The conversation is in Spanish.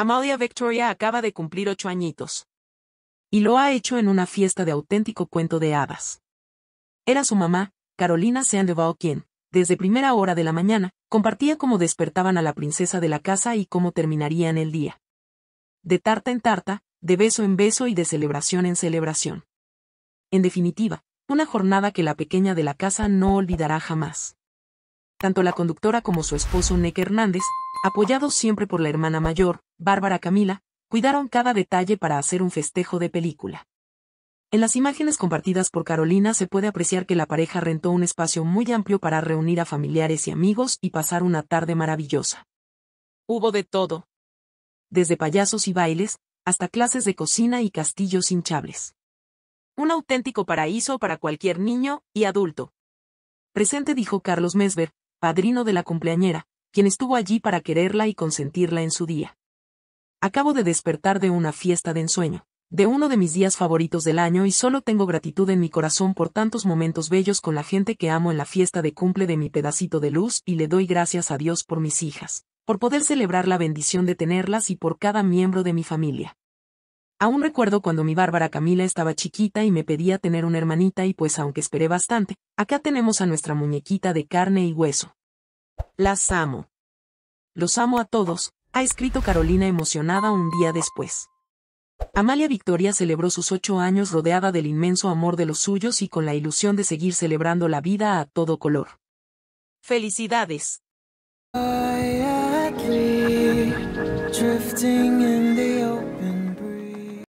Amalia Victoria acaba de cumplir ocho añitos. Y lo ha hecho en una fiesta de auténtico cuento de hadas. Era su mamá, Carolina Sandoval quien, desde primera hora de la mañana, compartía cómo despertaban a la princesa de la casa y cómo terminarían el día. De tarta en tarta, de beso en beso y de celebración en celebración. En definitiva, una jornada que la pequeña de la casa no olvidará jamás. Tanto la conductora como su esposo Nick Hernández, apoyados siempre por la hermana mayor, Bárbara Camila, cuidaron cada detalle para hacer un festejo de película. En las imágenes compartidas por Carolina se puede apreciar que la pareja rentó un espacio muy amplio para reunir a familiares y amigos y pasar una tarde maravillosa. Hubo de todo. Desde payasos y bailes, hasta clases de cocina y castillos hinchables. Un auténtico paraíso para cualquier niño y adulto. Presente dijo Carlos Mesver, padrino de la cumpleañera, quien estuvo allí para quererla y consentirla en su día. Acabo de despertar de una fiesta de ensueño, de uno de mis días favoritos del año y solo tengo gratitud en mi corazón por tantos momentos bellos con la gente que amo en la fiesta de cumple de mi pedacito de luz y le doy gracias a Dios por mis hijas, por poder celebrar la bendición de tenerlas y por cada miembro de mi familia. Aún recuerdo cuando mi Bárbara Camila estaba chiquita y me pedía tener una hermanita y pues aunque esperé bastante, acá tenemos a nuestra muñequita de carne y hueso. Las amo. Los amo a todos, ha escrito Carolina emocionada un día después. Amalia Victoria celebró sus ocho años rodeada del inmenso amor de los suyos y con la ilusión de seguir celebrando la vida a todo color. ¡Felicidades!